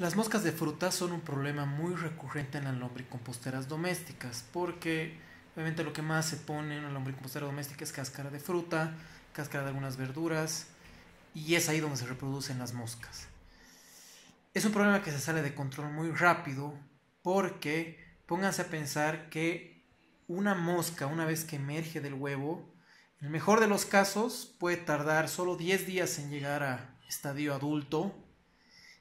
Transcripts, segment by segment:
Las moscas de fruta son un problema muy recurrente en las lombricomposteras domésticas, porque obviamente lo que más se pone en la lombricompostera doméstica es cáscara de fruta, cáscara de algunas verduras, y es ahí donde se reproducen las moscas. Es un problema que se sale de control muy rápido, porque pónganse a pensar que una mosca, una vez que emerge del huevo, en el mejor de los casos puede tardar solo 10 días en llegar a estadio adulto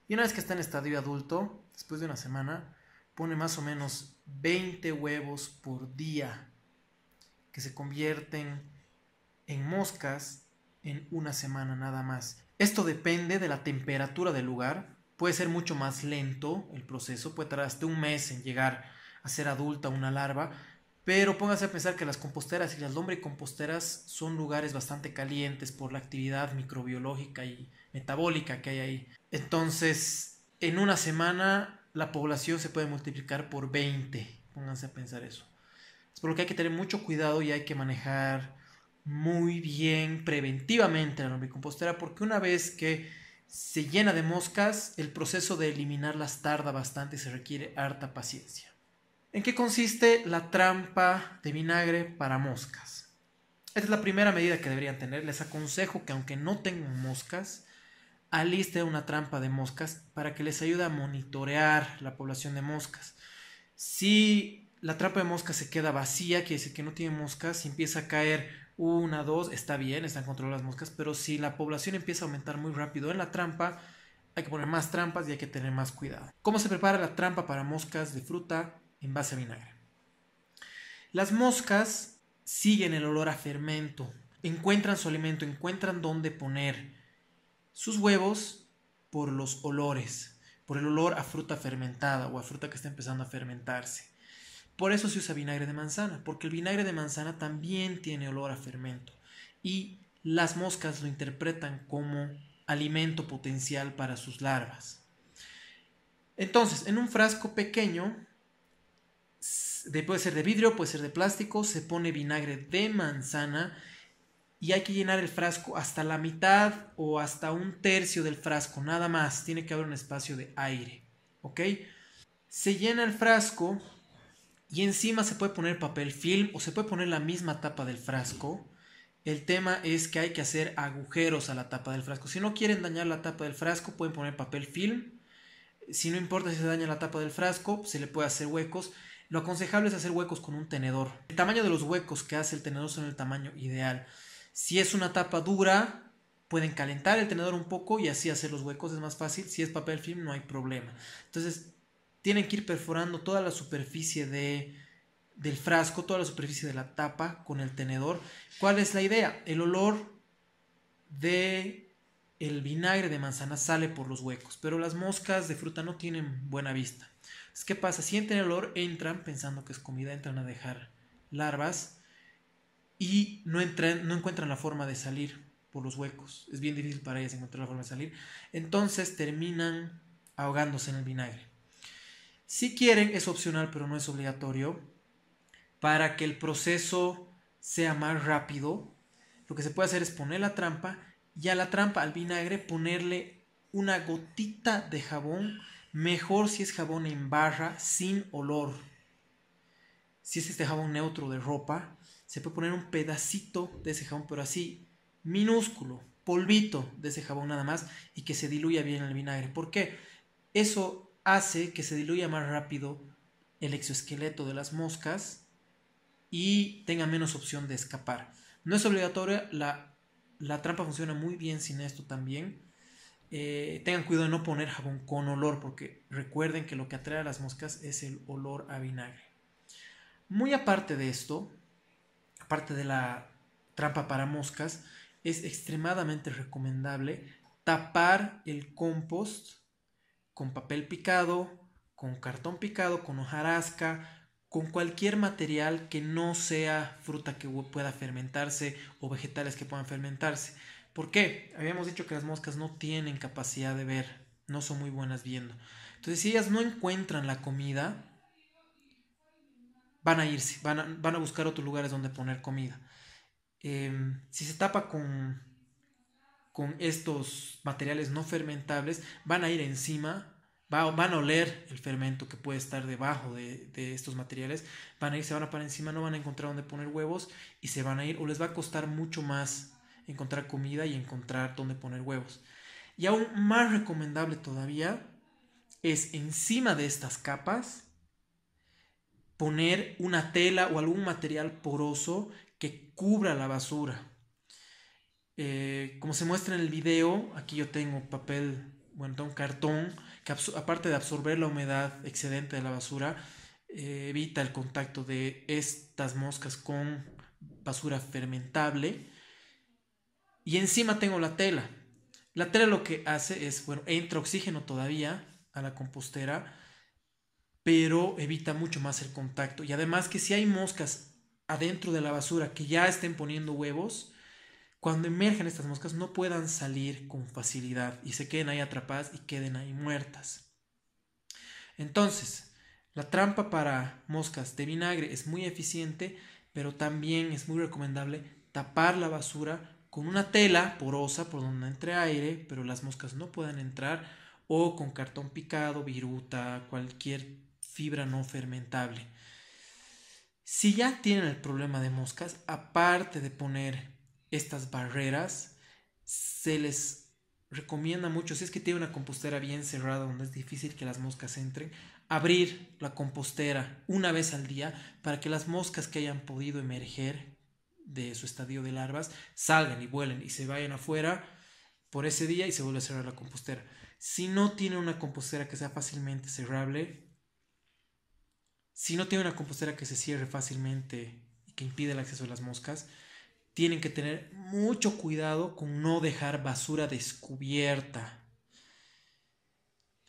y una vez que está en estadio adulto, después de una semana, pone más o menos 20 huevos por día que se convierten en moscas en una semana nada más. Esto depende de la temperatura del lugar. Puede ser mucho más lento el proceso, puede tardar hasta un mes en llegar a ser adulta una larva, pero pónganse a pensar que las composteras y las lombricomposteras son lugares bastante calientes por la actividad microbiológica y metabólica que hay ahí. Entonces, en una semana la población se puede multiplicar por 20. Pónganse a pensar eso. Es por lo que hay que tener mucho cuidado y hay que manejar muy bien preventivamente la lombricompostera porque una vez que se llena de moscas, el proceso de eliminarlas tarda bastante y se requiere harta paciencia. ¿En qué consiste la trampa de vinagre para moscas? Esta es la primera medida que deberían tener. Les aconsejo que aunque no tengan moscas, alisten una trampa de moscas para que les ayude a monitorear la población de moscas. Si la trampa de moscas se queda vacía, quiere decir que no tiene moscas, si empieza a caer una, dos, está bien, están controladas las moscas, pero si la población empieza a aumentar muy rápido en la trampa, hay que poner más trampas y hay que tener más cuidado. ¿Cómo se prepara la trampa para moscas de fruta? en base a vinagre. Las moscas siguen el olor a fermento, encuentran su alimento, encuentran dónde poner sus huevos por los olores, por el olor a fruta fermentada o a fruta que está empezando a fermentarse. Por eso se usa vinagre de manzana, porque el vinagre de manzana también tiene olor a fermento y las moscas lo interpretan como alimento potencial para sus larvas. Entonces, en un frasco pequeño puede ser de vidrio, puede ser de plástico, se pone vinagre de manzana y hay que llenar el frasco hasta la mitad o hasta un tercio del frasco, nada más, tiene que haber un espacio de aire, ¿ok? Se llena el frasco y encima se puede poner papel film o se puede poner la misma tapa del frasco. El tema es que hay que hacer agujeros a la tapa del frasco. Si no quieren dañar la tapa del frasco, pueden poner papel film. Si no importa si se daña la tapa del frasco, se le puede hacer huecos. Lo aconsejable es hacer huecos con un tenedor. El tamaño de los huecos que hace el tenedor son el tamaño ideal. Si es una tapa dura, pueden calentar el tenedor un poco y así hacer los huecos es más fácil. Si es papel film no hay problema. Entonces tienen que ir perforando toda la superficie de, del frasco, toda la superficie de la tapa con el tenedor. ¿Cuál es la idea? El olor de el vinagre de manzana sale por los huecos, pero las moscas de fruta no tienen buena vista. Entonces, ¿qué pasa? Sienten el olor, entran pensando que es comida, entran a dejar larvas y no, entran, no encuentran la forma de salir por los huecos. Es bien difícil para ellas encontrar la forma de salir. Entonces terminan ahogándose en el vinagre. Si quieren, es opcional, pero no es obligatorio. Para que el proceso sea más rápido, lo que se puede hacer es poner la trampa y a la trampa, al vinagre, ponerle una gotita de jabón, mejor si es jabón en barra, sin olor. Si es este jabón neutro de ropa, se puede poner un pedacito de ese jabón, pero así, minúsculo, polvito de ese jabón nada más, y que se diluya bien el vinagre. ¿Por qué? Eso hace que se diluya más rápido el exoesqueleto de las moscas y tenga menos opción de escapar. No es obligatoria la la trampa funciona muy bien sin esto también. Eh, tengan cuidado de no poner jabón con olor, porque recuerden que lo que atrae a las moscas es el olor a vinagre. Muy aparte de esto, aparte de la trampa para moscas, es extremadamente recomendable tapar el compost con papel picado, con cartón picado, con hojarasca, con cualquier material que no sea fruta que pueda fermentarse o vegetales que puedan fermentarse. ¿Por qué? Habíamos dicho que las moscas no tienen capacidad de ver, no son muy buenas viendo. Entonces, si ellas no encuentran la comida, van a irse, van a, buscar otros lugares donde poner comida. Em, si se tapa con, con estos materiales no fermentables, van a ir encima van a oler el fermento que puede estar debajo de, estos materiales, van a irse se van a encima, no van a encontrar dónde poner huevos y se van a ir, o les va a costar mucho más encontrar comida y encontrar dónde poner huevos. Y aún más recomendable todavía es encima de estas capas poner una tela o algún material poroso que cubra la basura. Eh, como se muestra en el video, aquí yo tengo papel bueno, un cartón que aparte de absorber la humedad excedente de la basura, eh, evita el contacto de estas moscas con basura fermentable. Y encima tengo la tela. La tela lo que hace es, bueno, entra oxígeno todavía a la compostera, pero evita mucho más el contacto. Y además que si hay moscas adentro de la basura que ya estén poniendo huevos, cuando emergen estas moscas no puedan salir con facilidad y se queden ahí atrapadas y queden ahí muertas. Entonces, la trampa para moscas de vinagre es muy eficiente, pero también es muy recomendable tapar la basura con una tela porosa por donde entre aire, pero las moscas no puedan entrar, o con cartón picado, viruta, cualquier fibra no fermentable. Si ya tienen el problema de moscas, aparte de poner estas barreras, se les recomienda mucho, si es que tiene una compostera bien cerrada donde es difícil que las moscas entren, abrir la compostera una vez al día para que las moscas que hayan podido emerger de su estadio de larvas salgan y vuelen y se vayan afuera por ese día y se vuelve a cerrar la compostera. Si no tiene una compostera que sea fácilmente cerrable, si no tiene una compostera que se cierre fácilmente y que impide el acceso de las moscas, tienen que tener mucho cuidado con no dejar basura descubierta.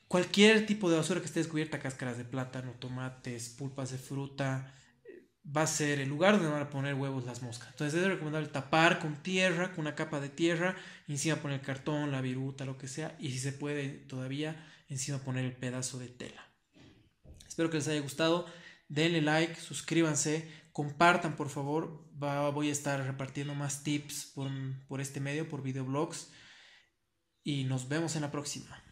Cualquier tipo de basura que esté descubierta, cáscaras de plátano, tomates, pulpas de fruta, eh, va a ser el lugar donde van a poner huevos las moscas. Entonces es recomendable tapar con tierra, con una capa de tierra, y encima poner cartón, la viruta, lo que sea, y si se puede todavía, encima poner el pedazo de tela. Espero que les haya gustado, denle like, suscríbanse, compartan por favor, voy a estar repartiendo más tips por, por este medio, por videoblogs y nos vemos en la próxima.